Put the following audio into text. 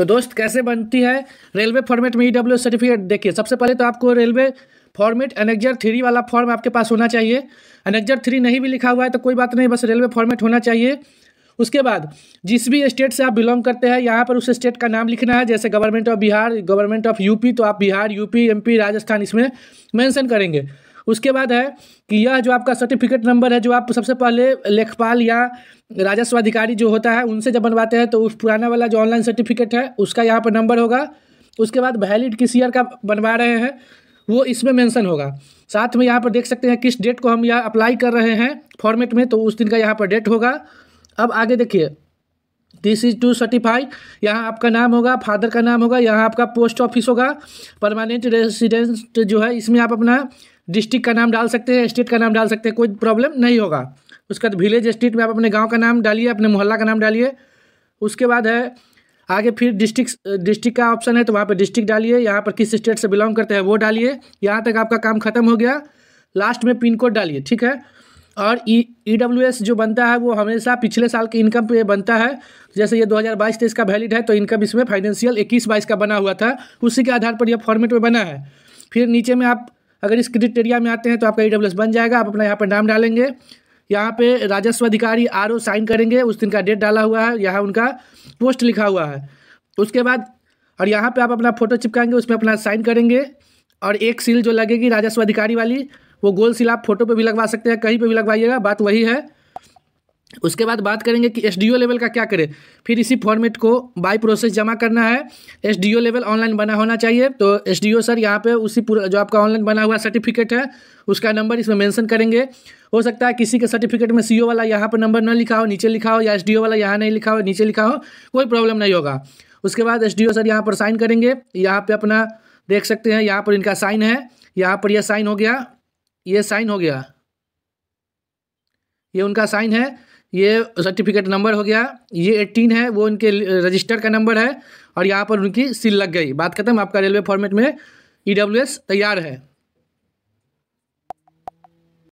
तो दोस्त कैसे बनती है रेलवे फॉर्मेट में ई e सर्टिफिकेट देखिए सबसे पहले तो आपको रेलवे फॉर्मेट एनेक्जर थ्री वाला फॉर्म आपके पास होना चाहिए एनेक्जर थ्री नहीं भी लिखा हुआ है तो कोई बात नहीं बस रेलवे फॉर्मेट होना चाहिए उसके बाद जिस भी स्टेट से आप बिलोंग करते हैं यहाँ पर उस स्टेट का नाम लिखना है जैसे government of Bihar government of UP तो आप बिहार यूपी एमपी राजस्थान इसमें मेंशन करेंगे उसके बाद है कि यह जो आपका सर्टिफिकेट नंबर है जो आप सबसे पहले लेखपाल या राजस्व अधिकारी जो होता है उनसे जब बनवाते हैं तो उस पुराना वाला जो ऑनलाइन सर्टिफिकेट है उसका यहाँ पर नंबर होगा उसके बाद वैलिड किस ईयर का बनवा रहे हैं वो इसमें मेंशन होगा साथ में यहाँ पर देख सकते हैं किस डेट को हम यह अप्लाई कर रहे हैं फॉर्मेट में तो उस दिन का यहाँ पर डेट होगा अब आगे देखिए दिस इज टू सर्टिफाई यहाँ आपका नाम होगा फादर का नाम होगा यहाँ आपका पोस्ट ऑफिस होगा परमानेंट रेजिडेंट जो है इसमें आप अपना डिस्ट्रिक्ट का नाम डाल सकते हैं स्टेट का नाम डाल सकते हैं कोई प्रॉब्लम नहीं होगा उसके बाद विलेज स्ट्रीट में आप अपने गाँव का नाम डालिए अपने मोहल्ला का नाम डालिए उसके बाद है आगे फिर डिस्ट्रिक्ट डिस्ट्रिक्ट का ऑप्शन है तो वहाँ पर डिस्ट्रिक्ट डालिए यहाँ पर किस स्टेट से बिलोंग करते हैं वो डालिए यहाँ तक आपका काम खत्म हो गया लास्ट में पिन कोड डालिए ठीक है और ई ई डब्ल्यू एस जो बनता है वो हमेशा पिछले साल के इनकम पे बनता है जैसे ये 2022 तेईस का वैलिड है तो इनकम इसमें फाइनेंशियल इक्कीस बाईस का बना हुआ था उसी के आधार पर यह फॉर्मेट में बना है फिर नीचे में आप अगर इस क्रिटेरिया में आते हैं तो आपका ई बन जाएगा आप अपना यहाँ पर नाम डालेंगे यहाँ पे राजस्व अधिकारी आर साइन करेंगे उस दिन का डेट डाला हुआ है यहाँ उनका पोस्ट लिखा हुआ है उसके बाद और यहाँ पे आप अपना फोटो चिपकाएंगे उसमें अपना साइन करेंगे और एक सील जो लगेगी राजस्व अधिकारी वाली वो गोल सील आप फोटो पे भी लगवा सकते हैं कहीं पे भी लगवाइएगा बात वही है उसके बाद बात करेंगे कि एस लेवल का क्या करें फिर इसी फॉर्मेट को बाय प्रोसेस जमा करना है एस लेवल ऑनलाइन बना होना चाहिए तो एस सर यहाँ पे उसी पूरा जो आपका ऑनलाइन बना हुआ सर्टिफिकेट है उसका नंबर इसमें मेंशन करेंगे हो सकता है किसी के सर्टिफिकेट में ओ वाला यहाँ पर नंबर ना लिखा हो नीचे लिखा हो या एस वाला यहाँ नहीं लिखा हो नीचे लिखा हो कोई प्रॉब्लम नहीं होगा उसके बाद एस सर यहाँ पर साइन करेंगे यहाँ पर अपना देख सकते हैं यहाँ पर इनका साइन है यहाँ पर यह साइन हो गया ये साइन हो गया ये उनका साइन है ये सर्टिफिकेट नंबर हो गया ये एट्टीन है वो उनके रजिस्टर का नंबर है और यहाँ पर उनकी सील लग गई बात खत्म आपका रेलवे फॉर्मेट में ई e तैयार है